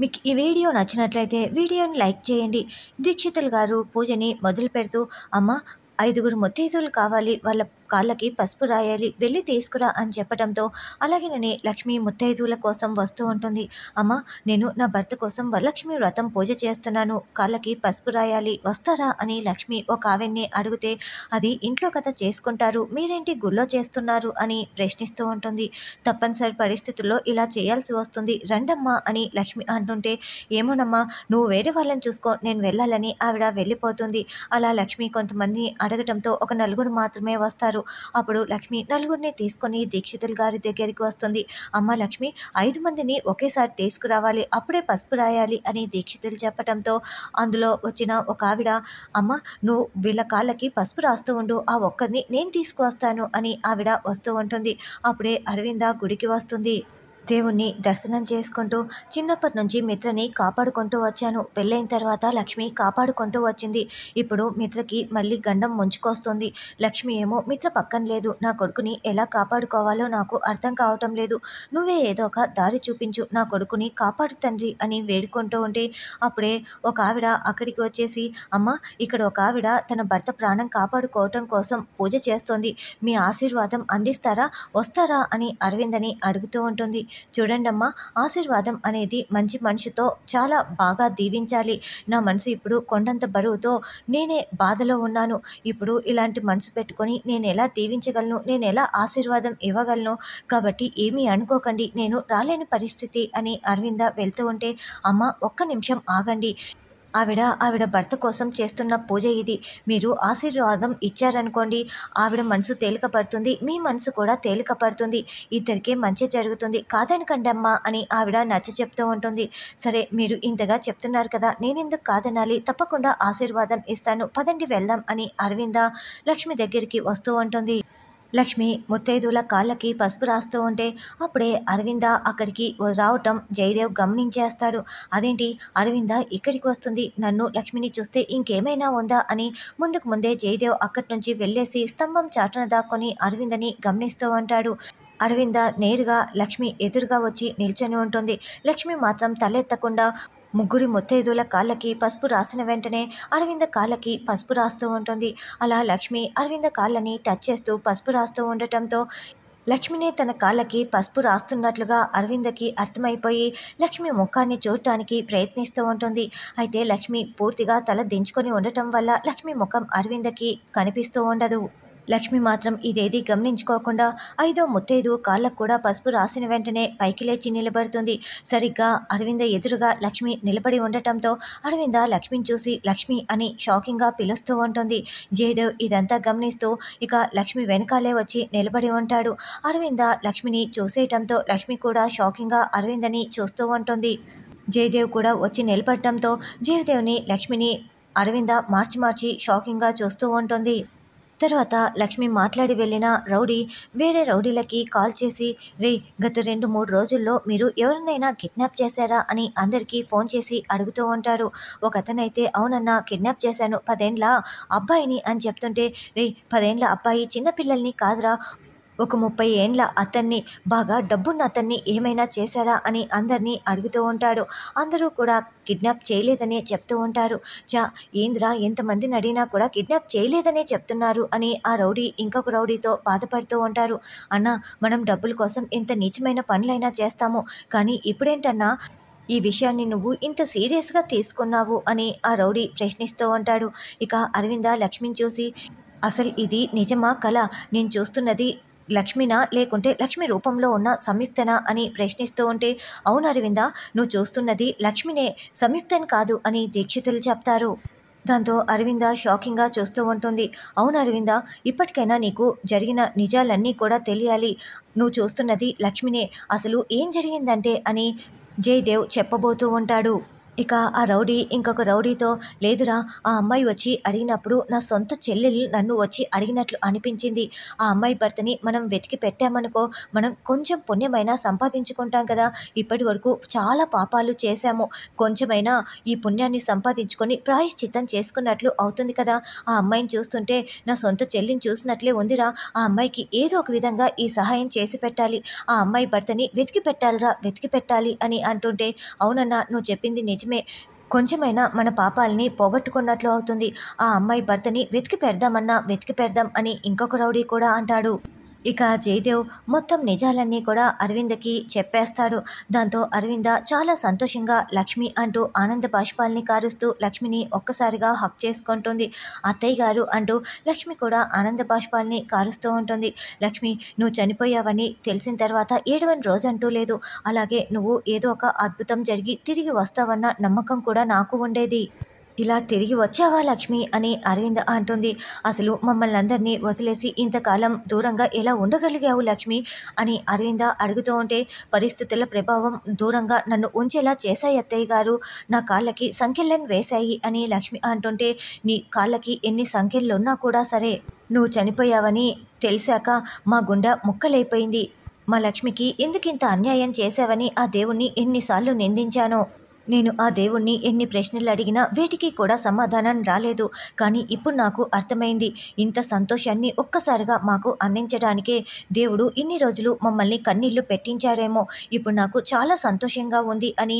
మీకు ఈ వీడియో నచ్చినట్లయితే వీడియోని లైక్ చేయండి దీక్షితులు గారు పూజని మొదలు పెడుతూ అమ్మ ఐదుగురు ముత్తైదువులు కావాలి వాళ్ళ కాళ్ళకి పసుపు రాయాలి వెళ్ళి తీసుకురా అని చెప్పడంతో అలాగేనని లక్ష్మి ముత్తైదువుల కోసం వస్తూ ఉంటుంది అమ్మ నేను నా భర్త కోసం వరలక్ష్మి వ్రతం పూజ చేస్తున్నాను కాళ్ళకి పసుపు రాయాలి వస్తారా అని లక్ష్మి ఒక ఆవిడ్ని అడిగితే అది ఇంట్లో కథ చేసుకుంటారు మీరేంటి గుళ్ళో చేస్తున్నారు అని ప్రశ్నిస్తూ ఉంటుంది తప్పనిసరి పరిస్థితుల్లో ఇలా చేయాల్సి వస్తుంది రండమ్మా అని లక్ష్మి అంటుంటే ఏమోనమ్మా నువ్వు వేరే వాళ్ళని చూసుకో నేను వెళ్ళాలని ఆవిడ వెళ్ళిపోతుంది అలా లక్ష్మి కొంతమంది అడగడంతో ఒక నలుగురు మాత్రమే వస్తారు చేస్తారు అప్పుడు లక్ష్మి నలుగురిని తీసుకుని దీక్షితులు గారి దగ్గరికి వస్తుంది అమ్మ లక్ష్మి ఐదు మందిని ఒకేసారి తీసుకురావాలి అప్పుడే పసుపు రాయాలి అని దీక్షితులు చెప్పడంతో అందులో వచ్చిన ఒక ఆవిడ అమ్మ నువ్వు వీళ్ళ కాళ్ళకి పసుపు రాస్తూ ఉండు ఆ ఒక్కరిని నేను తీసుకువస్తాను అని ఆవిడ వస్తూ ఉంటుంది అప్పుడే అరవింద గుడికి వస్తుంది దేవుణ్ణి దర్శనం చేసుకుంటూ చిన్నప్పటి నుంచి మిత్రని కాపాడుకుంటూ వచ్చాను పెళ్ళైన తర్వాత లక్ష్మి కాపాడుకుంటూ వచ్చింది ఇప్పుడు మిత్రకి మళ్ళీ గండం ముంచుకొస్తుంది లక్ష్మి ఏమో మిత్ర పక్కన లేదు నా కొడుకుని ఎలా కాపాడుకోవాలో నాకు అర్థం కావటం లేదు నువ్వే ఏదో ఒక దారి చూపించు నా కొడుకుని కాపాడు తండ్రి అని వేడుకుంటూ ఉంటే అప్పుడే ఒక ఆవిడ అక్కడికి వచ్చేసి అమ్మ ఇక్కడ ఒక ఆవిడ తన భర్త ప్రాణం కాపాడుకోవటం కోసం పూజ చేస్తోంది మీ ఆశీర్వాదం అందిస్తారా వస్తారా అని అరవిందని అడుగుతూ ఉంటుంది చూడండమ్మా ఆశీర్వాదం అనేది మంచి మనిషితో చాలా బాగా దీవించాలి నా మనసు ఇప్పుడు కొండంత బరువుతో నేనే బాధలో ఉన్నాను ఇప్పుడు ఇలాంటి మనసు పెట్టుకొని నేను ఎలా దీవించగలను నేను ఎలా ఆశీర్వాదం ఇవ్వగలను కాబట్టి ఏమీ అనుకోకండి నేను రాలేని పరిస్థితి అని అరవింద వెళ్తూ ఉంటే అమ్మ ఒక్క నిమిషం ఆగండి ఆవిడ ఆవిడ భర్త కోసం చేస్తున్న పూజ ఇది మీరు ఆశీర్వాదం ఇచ్చారనుకోండి ఆవిడ మనసు తేలికపడుతుంది మీ మనసు కూడా తేలికపడుతుంది ఇద్దరికే మంచి జరుగుతుంది కాదనకండి అని ఆవిడ నచ్చ చెప్తూ ఉంటుంది సరే మీరు ఇంతగా చెప్తున్నారు కదా నేనెందుకు కాదనాలి తప్పకుండా ఆశీర్వాదం ఇస్తాను పదండి వెళ్దాం అని అరవింద లక్ష్మి దగ్గరికి వస్తూ ఉంటుంది లక్ష్మి ముత్తైదుల కాళ్ళకి పసుపు రాస్తూ ఉంటే అప్పుడే అరవింద అక్కడికి రావటం జయదేవ్ గమనించేస్తాడు అదేంటి అరవింద ఇక్కడికి వస్తుంది నన్ను లక్ష్మిని చూస్తే ఇంకేమైనా ఉందా అని ముందుకు ముందే జయదేవ్ అక్కడి నుంచి వెళ్ళేసి స్తంభం చాటున దాక్కొని అరవిందని గమనిస్తూ ఉంటాడు అరవింద నేరుగా లక్ష్మి ఎదురుగా వచ్చి నిల్చొని ఉంటుంది లక్ష్మి మాత్రం తలెత్తకుండా ముగ్గురి ముత్తైదుల కాళ్ళకి పసుపు రాసిన వెంటనే అరవింద కాళ్ళకి పసుపు రాస్తూ ఉంటుంది అలా లక్ష్మి అరవింద కాళ్ళని టచ్ చేస్తూ పసుపు రాస్తూ ఉండటంతో లక్ష్మిని తన కాళ్ళకి పసుపు రాస్తున్నట్లుగా అరవిందకి అర్థమైపోయి లక్ష్మి ముఖాన్ని చూడటానికి ప్రయత్నిస్తూ ఉంటుంది అయితే లక్ష్మి పూర్తిగా తల దించుకొని ఉండటం వల్ల లక్ష్మి ముఖం అరవిందకి కనిపిస్తూ ఉండదు లక్ష్మి మాత్రం ఇదేది గమనించుకోకుండా ఐదో ముత్తైదు కాళ్ళకు కూడా పసుపు రాసిన వెంటనే పైకి లేచి నిలబడుతుంది సరిగ్గా అరవింద ఎదురుగా లక్ష్మి నిలబడి ఉండటంతో అరవింద లక్ష్మిని చూసి లక్ష్మి అని షాకింగ్గా పిలుస్తూ ఉంటుంది జయదేవ్ ఇదంతా గమనిస్తూ ఇక లక్ష్మి వెనకాలే వచ్చి నిలబడి ఉంటాడు అరవింద లక్ష్మిని చూసేయటంతో లక్ష్మి కూడా షాకింగ్గా అరవిందని చూస్తూ ఉంటుంది జయదేవ్ కూడా వచ్చి నిలబడటంతో జయదేవ్ని లక్ష్మిని అరవింద మార్చి మార్చి షాకింగ్గా చూస్తూ ఉంటుంది తర్వాత లక్ష్మి మాట్లాడి వెళ్ళిన రౌడీ వేరే రౌడీలకి కాల్ చేసి రే గత రెండు మూడు రోజుల్లో మీరు ఎవరినైనా కిడ్నాప్ చేశారా అని అందరికీ ఫోన్ చేసి అడుగుతూ ఉంటాడు ఒక అతనైతే అవునన్నా కిడ్నాప్ చేశాను పదేండ్ల అబ్బాయిని అని చెప్తుంటే రే పదేండ్ల అబ్బాయి చిన్నపిల్లల్ని కాదురా ఒక ముప్పై ఏండ్ల అతన్ని బాగా డబ్బున్న అతన్ని ఏమైనా చేశారా అని అందరినీ అడుగుతూ ఉంటాడు అందరూ కూడా కిడ్నాప్ చేయలేదనే చెప్తూ ఉంటారు చా ఏంద్రా ఎంతమందిని అడిగినా కూడా కిడ్నాప్ చేయలేదనే చెప్తున్నారు అని ఆ రౌడీ ఇంకొక రౌడీతో బాధపడుతూ ఉంటారు అన్న మనం డబ్బుల కోసం ఎంత నీచమైన పనులైనా చేస్తాము కానీ ఇప్పుడేంటన్నా ఈ విషయాన్ని నువ్వు ఇంత సీరియస్గా తీసుకున్నావు అని ఆ రౌడీ ప్రశ్నిస్తూ ఉంటాడు ఇక అరవింద లక్ష్మిని చూసి అసలు ఇది నిజమా కళ నేను చూస్తున్నది లక్ష్మినా లేకుంటే లక్ష్మి రూపంలో ఉన్న సంయుక్తనా అని ప్రశ్నిస్తూ ఉంటే అవును అరవింద నువ్వు చూస్తున్నది లక్ష్మినే సంయుక్తన్ కాదు అని దీక్షితులు చెప్తారు దాంతో అరవింద షాకింగ్గా చూస్తూ ఉంటుంది అవును అరవింద ఇప్పటికైనా నీకు జరిగిన నిజాలన్నీ కూడా తెలియాలి నువ్వు చూస్తున్నది లక్ష్మినే అసలు ఏం జరిగిందంటే అని జయదేవ్ చెప్పబోతూ ఉంటాడు ఇక ఆ రౌడీ ఇంకొక రౌడీతో లేదురా ఆ అమ్మాయి వచ్చి అడిగినప్పుడు నా సొంత చెల్లెలు నన్ను వచ్చి అడిగినట్లు అనిపించింది ఆ అమ్మాయి భర్తని మనం వెతికి పెట్టామనుకో మనం కొంచెం పుణ్యమైనా సంపాదించుకుంటాం కదా ఇప్పటి వరకు చాలా పాపాలు చేశాము కొంచెమైనా ఈ పుణ్యాన్ని సంపాదించుకొని ప్రాయశ్చిత్తం చేసుకున్నట్లు అవుతుంది కదా ఆ అమ్మాయిని చూస్తుంటే నా సొంత చెల్లిని చూసినట్లే ఉందిరా ఆ అమ్మాయికి ఏదో ఒక విధంగా ఈ సహాయం చేసి పెట్టాలి ఆ అమ్మాయి భర్తని వెతికి పెట్టాలిరా వెతికి పెట్టాలి అని అంటుంటే అవునన్నా నువ్వు చెప్పింది నిజం కొంచెమే కొంచెమైనా మన పాపాలని పోగొట్టుకున్నట్లు అవుతుంది ఆ అమ్మాయి భర్తని వెతికి పెడదామన్నా వెతికి పెడదాం అని ఇంకొక రౌడీ కూడా అంటాడు ఇక జయదేవ్ మొత్తం నిజాలన్నీ కూడా అరవిందకి చెప్పేస్తాడు దాంతో అరవింద చాలా సంతోషంగా లక్ష్మి అంటూ ఆనంద బాష్పాల్ని కారుస్తూ లక్ష్మిని ఒక్కసారిగా హక్ చేసుకుంటుంది అత్తయ్య గారు అంటూ లక్ష్మి కూడా ఆనంద బాష్పాల్ని కారుస్తూ ఉంటుంది లక్ష్మి నువ్వు చనిపోయావని తెలిసిన తర్వాత ఏడవని రోజు అంటూ లేదు అలాగే నువ్వు ఏదో ఒక అద్భుతం జరిగి తిరిగి వస్తావన్న నమ్మకం కూడా నాకు ఉండేది ఇలా తిరిగి వచ్చావా లక్ష్మి అని అరవింద అంటుంది అసలు మమ్మల్ని అందరినీ వదిలేసి ఇంతకాలం దూరంగా ఎలా ఉండగలిగావు లక్ష్మి అని అరవింద అడుగుతూ ఉంటే పరిస్థితుల ప్రభావం దూరంగా నన్ను ఉంచేలా చేశాయి అత్తయ్య గారు నా కాళ్ళకి సంఖ్యలను వేశాయి అని లక్ష్మి అంటుంటే నీ కాళ్ళకి ఎన్ని సంఖ్యలున్నా కూడా సరే నువ్వు చనిపోయావని తెలిసాక మా గుండె ముక్కలైపోయింది మా లక్ష్మికి ఎందుకింత అన్యాయం చేశావని ఆ దేవుణ్ణి ఎన్నిసార్లు నిందించాను నేను ఆ దేవుణ్ణి ఎన్ని ప్రశ్నలు అడిగినా వేటికి కూడా సమాధానం రాలేదు కానీ ఇప్పుడు నాకు అర్థమైంది ఇంత సంతోషాన్ని ఒక్కసారిగా మాకు అందించడానికే దేవుడు ఇన్ని రోజులు మమ్మల్ని కన్నీళ్లు పెట్టించాడేమో ఇప్పుడు నాకు చాలా సంతోషంగా ఉంది అని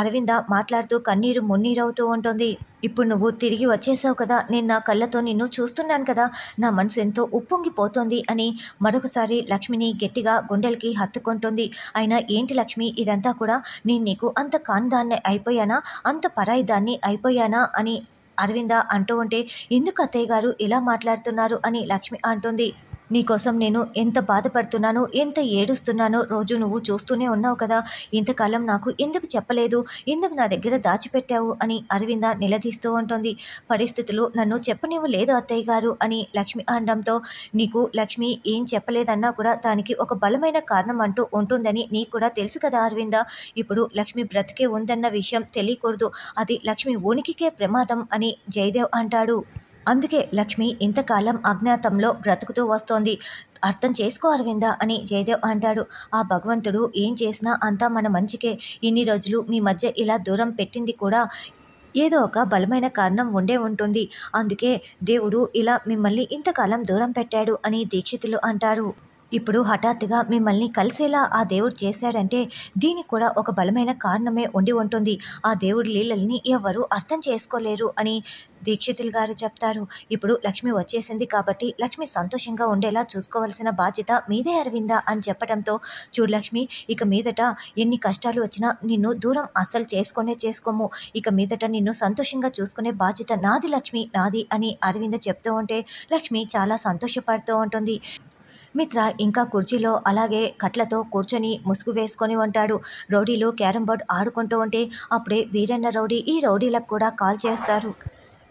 అరవింద మాట్లాడుతూ కన్నీరు మున్నీరవుతూ ఉంటుంది ఇప్పుడు నువ్వు తిరిగి వచ్చేసావు కదా నేను నా కళ్ళతో నిన్ను చూస్తున్నాను కదా నా మనసు ఎంతో ఉప్పొంగిపోతుంది అని మరొకసారి లక్ష్మిని గట్టిగా గుండెలకి హత్తుకుంటుంది అయినా ఏంటి లక్ష్మి ఇదంతా కూడా నేను నీకు అంత కాన్దాన్ని అయిపోయానా అంత పరాయి దాన్ని అయిపోయానా అని అరవింద అంటూ ఉంటే ఎందుకు అత్తయ్య గారు ఇలా మాట్లాడుతున్నారు అని లక్ష్మి అంటుంది నీకోసం నేను ఎంత బాధపడుతున్నానో ఎంత ఏడుస్తున్నానో రోజు నువ్వు చూస్తూనే ఉన్నావు కదా ఇంతకాలం నాకు ఎందుకు చెప్పలేదు ఎందుకు నా దగ్గర దాచిపెట్టావు అని అరవింద నిలదీస్తూ ఉంటుంది పరిస్థితులు నన్ను చెప్పనివ్వు లేదు అత్తయ్య గారు అని లక్ష్మి అనడంతో నీకు లక్ష్మి ఏం చెప్పలేదన్నా కూడా దానికి ఒక బలమైన కారణం అంటూ ఉంటుందని నీకు కూడా తెలుసు కదా అరవింద ఇప్పుడు లక్ష్మి బ్రతికే ఉందన్న విషయం తెలియకూడదు అది లక్ష్మి ఉనికికే ప్రమాదం అని జయదేవ్ అంటాడు అందుకే లక్ష్మి ఇంతకాలం అజ్ఞాతంలో బ్రతుకుతూ వస్తోంది అర్థం చేసుకో అరవింద అని జయదేవ్ అంటాడు ఆ భగవంతుడు ఏం చేసినా అంతా మన మంచికే ఇన్ని రోజులు మీ మధ్య ఇలా దూరం పెట్టింది కూడా ఏదో ఒక బలమైన కారణం ఉండే ఉంటుంది అందుకే దేవుడు ఇలా మిమ్మల్ని ఇంతకాలం దూరం పెట్టాడు అని దీక్షితులు అంటారు ఇప్పుడు హఠాత్తుగా మిమ్మల్ని కలిసేలా ఆ దేవుడు చేశాడంటే దీనికి కూడా ఒక బలమైన కారణమే ఉండి ఉంటుంది ఆ దేవుడి లీలల్ని ఎవరూ అర్థం చేసుకోలేరు అని దీక్షితులు గారు చెప్తారు ఇప్పుడు లక్ష్మి వచ్చేసింది కాబట్టి లక్ష్మి సంతోషంగా ఉండేలా చూసుకోవాల్సిన బాధ్యత మీదే అరవిందా అని చెప్పడంతో చూడు లక్ష్మి ఇక మీదట ఎన్ని కష్టాలు వచ్చినా నిన్ను దూరం అస్సలు చేసుకునే చేసుకోము ఇక మీదట నిన్ను సంతోషంగా చూసుకునే బాధ్యత నాది లక్ష్మి నాది అని అరవింద చెప్తూ ఉంటే లక్ష్మి చాలా సంతోషపడుతూ ఉంటుంది మిత్ర ఇంకా కుర్చీలో అలాగే కట్లతో కూర్చొని ముసుగు వేసుకొని ఉంటాడు రౌడీలు క్యారమ్ బోర్డ్ ఆడుకుంటూ ఉంటే అప్పుడే వీరన్న రౌడీ ఈ రౌడీలకు కూడా కాల్ చేస్తారు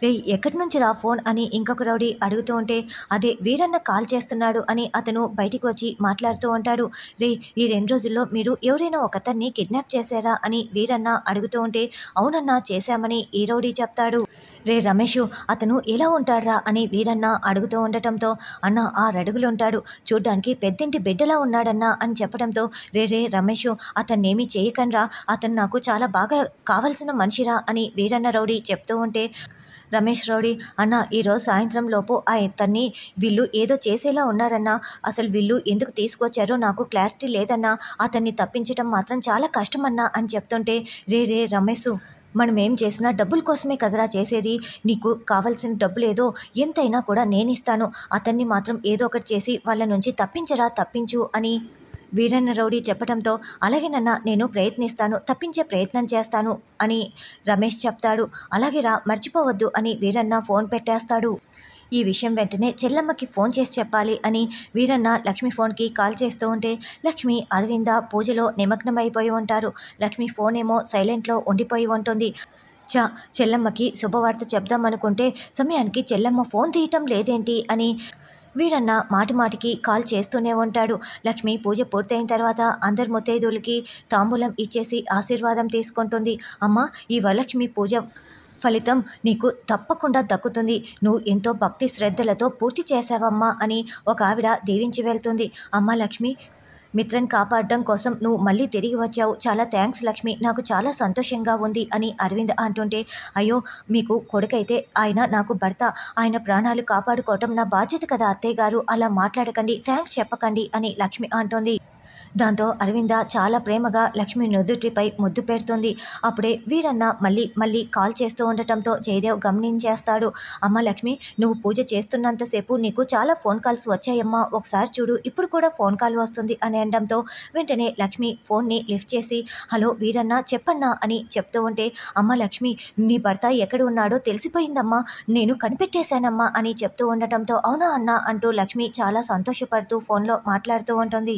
రే ఎక్కడి నుంచి రా ఫోన్ అని ఇంకొక రౌడీ అడుగుతూ ఉంటే అదే వీరన్న కాల్ చేస్తున్నాడు అని అతను బయటికి వచ్చి మాట్లాడుతూ ఉంటాడు రే ఈ రెండు రోజుల్లో మీరు ఎవరైనా ఒకతన్ని కిడ్నాప్ చేశారా అని వీరన్న అడుగుతూ ఉంటే అవునన్నా చేశామని ఈ రౌడీ చెప్తాడు రే రమేష్ అతను ఎలా ఉంటాడ్రా అని వీరన్న అడుగుతూ ఉండటంతో అన్న ఆరడుగులుంటాడు చూడ్డానికి పెద్దింటి బిడ్డలా ఉన్నాడన్నా అని చెప్పడంతో రే రే రమేష్ అతన్నేమీ చేయకండ్రా అతను నాకు చాలా బాగా కావలసిన మనిషిరా అని వీరన్న రౌడీ చెప్తూ ఉంటే రమేష్ రౌడీ అన్న ఈరోజు సాయంత్రం లోపు ఆ ఇతన్ని వీళ్ళు ఏదో చేసేలా ఉన్నారన్నా అసలు వీళ్ళు ఎందుకు తీసుకొచ్చారో నాకు క్లారిటీ లేదన్నా అతన్ని తప్పించటం మాత్రం చాలా కష్టమన్నా అని చెప్తుంటే రే రే రమేష్ మనం ఏం చేసినా డబ్బుల కోసమే కదరా చేసేది నీకు కావాల్సిన డబ్బు లేదో ఎంతైనా కూడా నేనిస్తాను అతన్ని మాత్రం ఏదో ఒకటి చేసి వాళ్ళ నుంచి తప్పించరా తప్పించు అని వీరన్న రౌడీ చెప్పడంతో అలాగే నన్న నేను ప్రయత్నిస్తాను తప్పించే ప్రయత్నం చేస్తాను అని రమేష్ చెప్తాడు అలాగేరా మర్చిపోవద్దు అని వీరన్న ఫోన్ పెట్టేస్తాడు ఈ విషయం వెంటనే చెల్లమ్మకి ఫోన్ చేసి చెప్పాలి అని వీరన్న లక్ష్మి ఫోన్కి కాల్ చేస్తూ ఉంటే లక్ష్మి అరవింద పూజలో నిమగ్నమైపోయి ఉంటారు లక్ష్మి ఫోన్ ఏమో సైలెంట్లో ఉండిపోయి ఉంటుంది చ చెల్లమ్మకి శుభవార్త చెప్దామనుకుంటే సమయానికి చెల్లమ్మ ఫోన్ తీయటం లేదేంటి అని వీరన్న మాటి మాటికి కాల్ చేస్తూనే ఉంటాడు లక్ష్మి పూజ పూర్తయిన తర్వాత అందరు ముత్తైదులకి తాంబూలం ఇచ్చేసి ఆశీర్వాదం తీసుకుంటుంది అమ్మ ఈ వరలక్ష్మి పూజ ఫలితం నీకు తప్పకుండా దక్కుతుంది నువ్వు ఎంతో భక్తి శ్రద్ధలతో పూర్తి చేశావమ్మా అని ఒక ఆవిడ దీవించి వెళ్తుంది అమ్మ లక్ష్మి మిత్రని కాపాడడం కోసం నువ్వు మళ్ళీ తిరిగి వచ్చావు చాలా థ్యాంక్స్ లక్ష్మి నాకు చాలా సంతోషంగా ఉంది అని అరవింద్ అంటుంటే అయ్యో మీకు కొడుకైతే ఆయన నాకు భర్త ఆయన ప్రాణాలు కాపాడుకోవటం నా బాధ్యత కదా అత్తయ్య గారు అలా మాట్లాడకండి థ్యాంక్స్ చెప్పకండి అని లక్ష్మి అంటోంది దాంతో అరవింద చాలా ప్రేమగా లక్ష్మి నుదుటిపై ముద్దు పెడుతుంది అప్పుడే వీరన్న మళ్ళీ మళ్ళీ కాల్ చేస్తూ ఉండటంతో జయదేవ్ గమనించేస్తాడు అమ్మ లక్ష్మి నువ్వు పూజ చేస్తున్నంతసేపు నీకు చాలా ఫోన్ కాల్స్ వచ్చాయమ్మా ఒకసారి చూడు ఇప్పుడు కూడా ఫోన్ కాల్ వస్తుంది అని అనడంతో వెంటనే లక్ష్మి ఫోన్ని లిఫ్ట్ చేసి హలో వీరన్న చెప్పన్నా అని చెప్తూ ఉంటే అమ్మ లక్ష్మి నీ భర్త ఎక్కడ ఉన్నాడో తెలిసిపోయిందమ్మా నేను కనిపెట్టేశానమ్మా అని చెప్తూ ఉండటంతో అవునా అన్న అంటూ లక్ష్మి చాలా సంతోషపడుతూ ఫోన్లో మాట్లాడుతూ ఉంటుంది